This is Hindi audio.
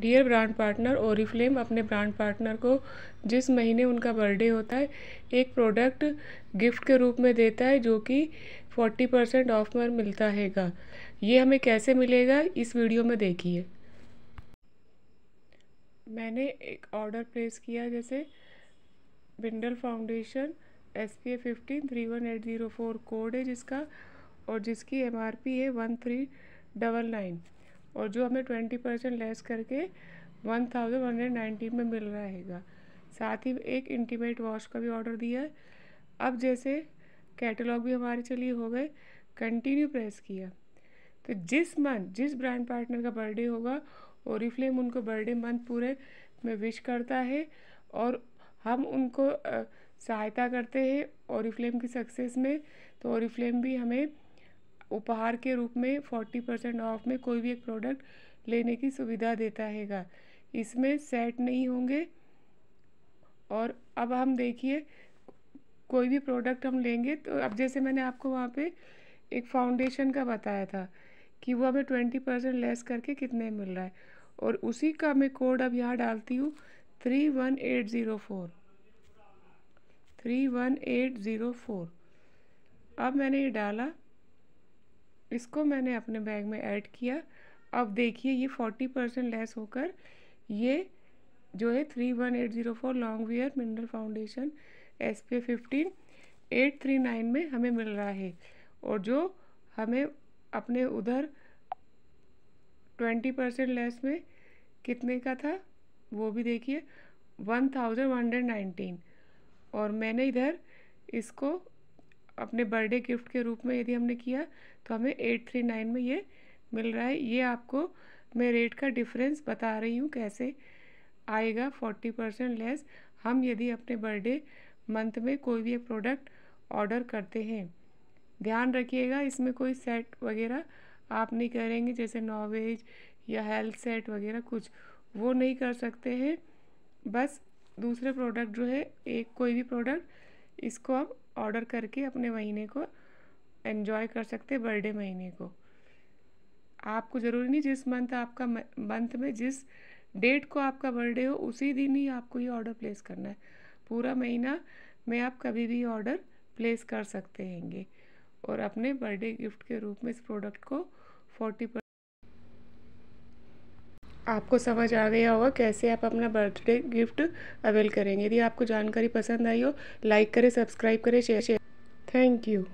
डियर ब्रांड पार्टनर ओरिफ्लेम अपने ब्रांड पार्टनर को जिस महीने उनका बर्थडे होता है एक प्रोडक्ट गिफ्ट के रूप में देता है जो कि 40 परसेंट ऑफ में मिलता हैगा ये हमें कैसे मिलेगा इस वीडियो में देखिए मैंने एक ऑर्डर प्लेस किया जैसे बिंडल foundation S P fifteen three one eight zero four code है जिसका और जिसकी एम आर पी है वन थ्री डबल नाइन और जो हमें ट्वेंटी परसेंट लेस करके one thousand one hundred ninety में मिल रहेगा साथ ही एक इंटीमेट वॉश का भी ऑर्डर दिया है अब जैसे कैटलॉग भी हमारे चलिए हो गए कंटिन्यू प्रेस किया तो जिस मंथ जिस ब्रांड पार्टनर का बर्थडे होगा ओरिफ्लेम उनको बर्थडे मंथ पूरे में विश करता है और हम उनको सहायता करते हैं ओरिफ्लेम की सक्सेस में तो ओरिफ्लेम भी हमें उपहार के रूप में 40 परसेंट ऑफ में कोई भी एक प्रोडक्ट लेने की सुविधा देता हैगा इसमें सेट नहीं होंगे और अब हम देखिए कोई भी प्रोडक्ट हम लेंगे तो अब जैसे मैंने आपको वहाँ पे एक फाउंडेशन का बताया था कि वो हमें ट्वेंटी परसेंट लेस करके कितने मिल रहा है और उसी का मैं कोड अब यहाँ डालती हूँ three one eight zero four three one eight zero four अब मैंने ये डाला इसको मैंने अपने बैग में ऐड किया अब देखिए ये फोर्टी परसेंट लेस होकर ये जो है three one eight zero four long wear mineral foundation S P fifteen eight three nine में हमें मिल रहा है और जो हमें अपने उधर ट्वेंटी परसेंट लेस में कितने का था वो भी देखिए one thousand one hundred nineteen और मैंने इधर इसको अपने बर्थडे गिफ्ट के रूप में यदि हमने किया तो हमें एट थ्री नाइन में ये मिल रहा है ये आपको मैं रेट का डिफरेंस बता रही हूँ कैसे आएगा फोर्टी परसेंट लेस हम यदि अपने बर्थडे मंथ में कोई भी एक प्रोडक्ट ऑर्डर करते हैं ध्यान रखिएगा इसमें कोई सेट वगैरह आप नहीं करेंगे जैसे नॉवेज या हेल्थ सेट वगैरह कुछ वो नहीं कर सकते हैं बस दूसरे प्रोडक्ट जो है एक कोई भी प्रोडक्ट इसको आप ऑर्डर करके अपने महीने को एंजॉय कर सकते बर्थडे महीने को आपको ज़रूरी नहीं जिस मंथ आपका मंथ में जिस डेट को आपका बर्थडे हो उसी दिन ही आपको ये ऑर्डर प्लेस करना है पूरा महीना में आप कभी भी ऑर्डर प्लेस कर सकते हैंगे और अपने बर्थडे गिफ्ट के रूप में इस प्रोडक्ट को फोर्टी आपको समझ आ गया होगा कैसे आप अपना बर्थडे गिफ्ट अवेल करेंगे यदि आपको जानकारी पसंद आई हो लाइक करें सब्सक्राइब करें शेयर शेयर थैंक यू